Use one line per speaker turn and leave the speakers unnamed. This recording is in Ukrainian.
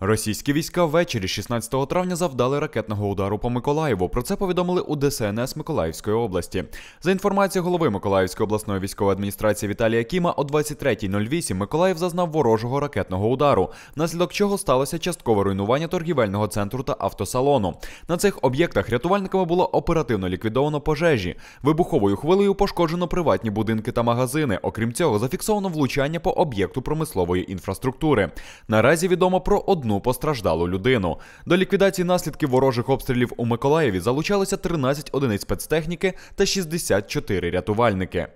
Російські війська ввечері 16 травня завдали ракетного удару по Миколаєву. Про це повідомили у ДСНС Миколаївської області. За інформацією голови Миколаївської обласної військової адміністрації Віталія Кіма, о 23.08 Миколаїв зазнав ворожого ракетного удару, внаслідок чого сталося часткове руйнування торгівельного центру та автосалону. На цих об'єктах рятувальниками було оперативно ліквідовано пожежі. Вибуховою хвилею пошкоджено приватні будинки та магазини. Окрім цього, зафіксовано влучання по об'єкту промислової інфраструктури. Наразі відомо про одну одну постраждалу людину. До ліквідації наслідків ворожих обстрілів у Миколаєві Залучалося 13 одиниць спецтехніки та 64 рятувальники.